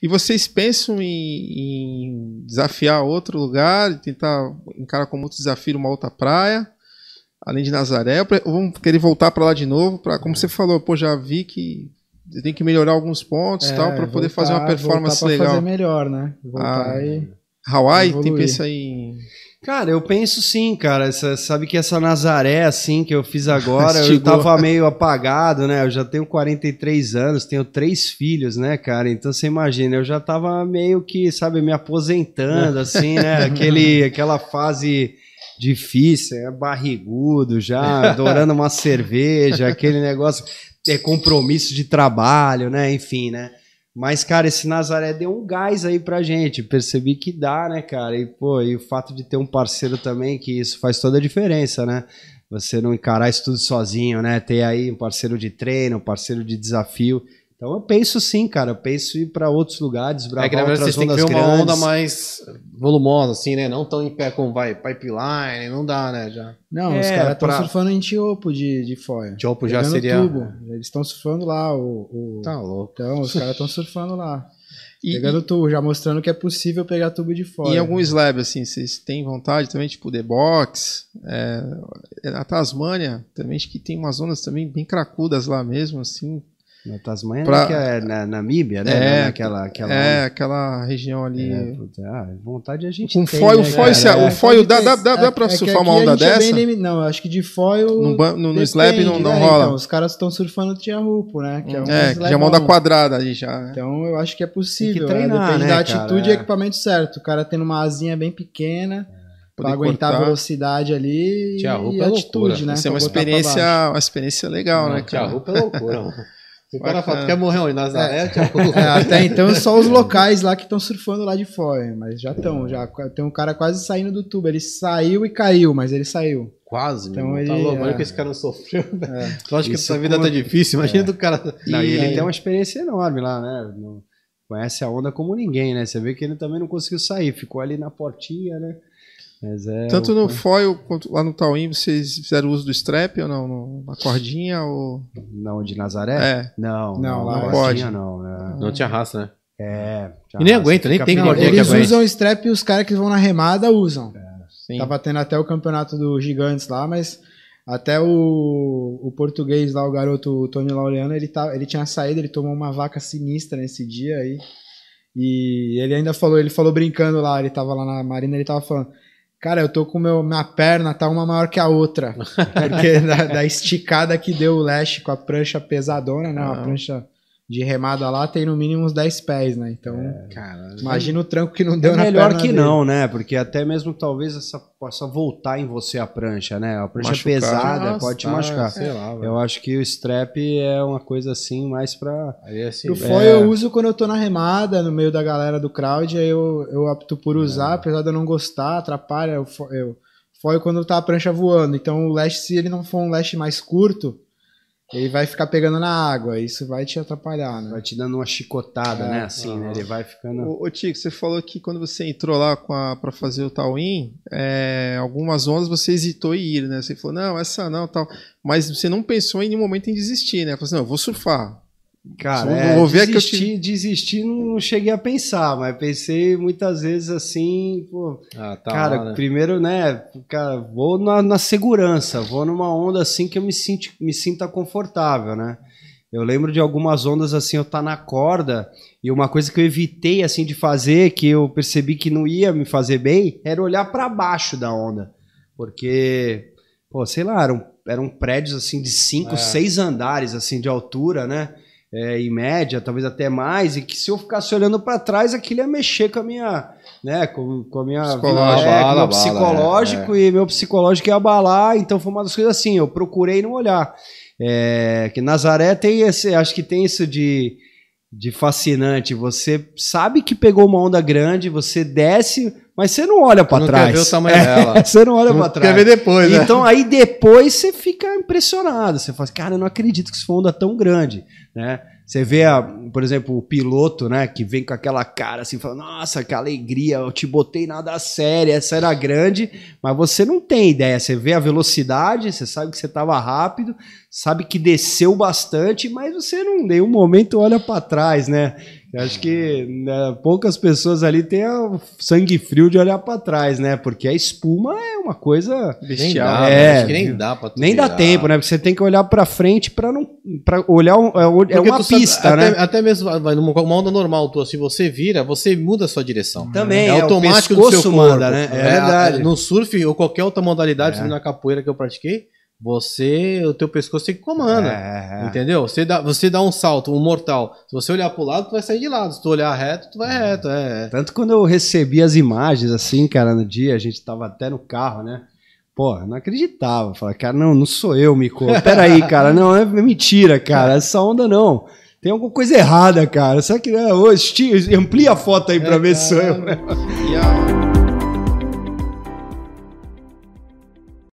E vocês pensam em, em desafiar outro lugar, tentar encarar como outro desafio uma outra praia, além de Nazaré? Ou vão querer voltar para lá de novo? Pra, como você falou, pô, já vi que tem que melhorar alguns pontos é, tal para poder fazer uma performance legal. Fazer melhor, né? Ah, voltar ah, e Hawaii, evoluir. tem pensa em Cara, eu penso sim, cara. Essa, sabe que essa Nazaré, assim, que eu fiz agora, eu tava meio apagado, né? Eu já tenho 43 anos, tenho três filhos, né, cara? Então você imagina, eu já tava meio que, sabe, me aposentando, né? assim, né? Aquele, aquela fase difícil, é barrigudo já, adorando uma cerveja, aquele negócio, é compromisso de trabalho, né? Enfim, né? Mas, cara, esse Nazaré deu um gás aí pra gente. Percebi que dá, né, cara? E, pô, e o fato de ter um parceiro também, que isso faz toda a diferença, né? Você não encarar isso tudo sozinho, né? Ter aí um parceiro de treino, um parceiro de desafio. Então eu penso sim, cara. Eu penso ir para outros lugares, gravar é que, na verdade, vocês têm que ver grandes. uma onda mais volumosa, assim, né? Não tão em pé como vai pipeline, não dá, né? Já. Não, é, os caras estão pra... surfando em Tiopo de, de foia. Tiopo já seria... Tubo. Eles estão surfando lá. O, o... Tá louco. Então, os caras estão surfando lá. E, pegando tubo, já mostrando que é possível pegar tubo de fora. E né? alguns slab, assim, vocês têm vontade também, tipo The Box, é, a Tasmânia também, acho que tem umas zonas também bem cracudas lá mesmo, assim, na Tasmânia, pra... que é na Namíbia, né? É, é aquela aquela... é, aquela região ali. É, puta, é, ah, vontade a gente um tem. Foil, né, foil, o é. foil dá, dá, dá, dá pra é surfar uma onda dessa? É bem, não, acho que de foil. No, slab no, no não, não né? rola. Então, os caras estão surfando Tia Rupo, né? Que é, um é que já quadrada ali já. Né? Então eu acho que é possível. Tem né? treinar, né? Depende né, da atitude e equipamento certo. O cara tendo uma asinha bem pequena para aguentar cortar. a velocidade ali Tia e a atitude, loucura. né? Isso é uma experiência, uma experiência legal, não, né, cara? Tia Rupa é loucura. Se o cara fala, quer morrer onde? Nazaré? É. é, até então só os locais lá que estão surfando lá de fora, mas já estão, já. Tem um cara quase saindo do tubo. Ele saiu e caiu, mas ele saiu. Quase, então ele, tá louco, olha é. que esse cara não sofreu. Né? É. Lógico Isso que essa é vida tá difícil, imagina é. do cara. Não, e, ele aí... tem uma experiência enorme lá, né? Conhece a onda como ninguém, né? Você vê que ele também não conseguiu sair, ficou ali na portinha, né? É Tanto o... no foil quanto lá no Tauim, vocês fizeram uso do strap ou não? Uma cordinha ou. Não, de Nazaré? É. Não, não, não não Não, é... não né? te arrasta, né? É. E nem aguenta, nem tem cordinha Eles que usam strap e os caras que vão na remada usam. É, sim. Tava tá tendo até o campeonato dos Gigantes lá, mas até o, o português lá, o garoto o Tony Laureano, ele, tá, ele tinha saído, ele tomou uma vaca sinistra nesse dia aí. E ele ainda falou, ele falou brincando lá, ele tava lá na marina, ele tava falando Cara, eu tô com meu, minha perna, tá uma maior que a outra. Porque da, da, esticada que deu o leste com a prancha pesadona, né? Uma prancha de remada lá tem no mínimo uns 10 pés, né? Então, é, cara, imagina é o tranco que não deu é na melhor que dele. não, né? Porque até mesmo talvez essa possa voltar em você a prancha, né? A prancha machucar, pesada nossa, pode te machucar. Sei lá, eu acho que o strap é uma coisa assim mais pra... Aí, assim, o é. foil é... eu uso quando eu tô na remada, no meio da galera do crowd, aí eu, eu opto por usar, é. apesar de eu não gostar, atrapalha. Eu, eu foil quando tá a prancha voando. Então o lash, se ele não for um lash mais curto ele vai ficar pegando na água, isso vai te atrapalhar, né? Vai te dando uma chicotada, é, né? Assim, né? Ele vai ficando. Ô, ô Tico, você falou que quando você entrou lá para fazer o Tawin, é, algumas ondas você hesitou em ir, né? Você falou, não, essa não, tal. Mas você não pensou em nenhum momento em desistir, né? Falou assim, não, eu vou surfar. Cara, é, é desistir, te... desistir não, não cheguei a pensar, mas pensei muitas vezes assim, pô, ah, tá cara, lá, né? primeiro, né, cara, vou na, na, segurança, vou numa onda assim que eu me, sinto, me sinta confortável, né? Eu lembro de algumas ondas assim, eu tá na corda, e uma coisa que eu evitei assim de fazer, que eu percebi que não ia me fazer bem, era olhar para baixo da onda, porque, pô, sei lá, eram, eram prédios assim de cinco, é. seis andares assim de altura, né? é, em média, talvez até mais, e que se eu ficasse olhando para trás, aquilo ia mexer com a minha, né, com, com a minha psicológico, é, meu né, psicológico é, e meu psicológico ia abalar, então foi uma das coisas assim, eu procurei não olhar. É, que Nazaré tem esse, acho que tem isso de de fascinante. Você sabe que pegou uma onda grande, você desce, mas você não olha para trás. Quer ver o tamanho é, dela. você não olha para trás. Quer ver depois, né? Então aí depois você fica impressionado. Você fala, assim, cara, eu não acredito que isso foi uma onda tão grande, né? Você vê, a, por exemplo, o piloto, né, que vem com aquela cara assim, falando, nossa, que alegria, eu te botei nada sério, essa era grande, mas você não tem ideia. Você vê a velocidade, você sabe que você estava rápido, sabe que desceu bastante, mas você não, em nenhum momento olha para trás, né? Eu acho que né, poucas pessoas ali têm o sangue frio de olhar para trás, né? Porque a espuma é uma coisa. Bestial, né? é, acho que nem dá Nem virar. dá tempo, né? Porque você tem que olhar para frente para não. para olhar. é, é uma pista, sabe, né? Até, até mesmo ah, vai numa uma onda normal se você vira, você muda a sua direção. Também, é, é automático o do seu corpo. Manda, né? É, é verdade. No surf ou qualquer outra modalidade, é. na capoeira que eu pratiquei você, o teu pescoço que comanda, é, é, é, entendeu? Você dá, você dá um salto, um mortal. Se você olhar pro lado, tu vai sair de lado. Se tu olhar reto, tu vai é. reto. É. Tanto quando eu recebi as imagens, assim, cara, no dia, a gente tava até no carro, né? Pô, não acreditava. Falei, cara, não, não sou eu, Mico. Peraí, cara, não, é mentira, cara. Essa onda não. Tem alguma coisa errada, cara. Será que. Não? É, ô, amplia a foto aí pra ver se sou eu. Né?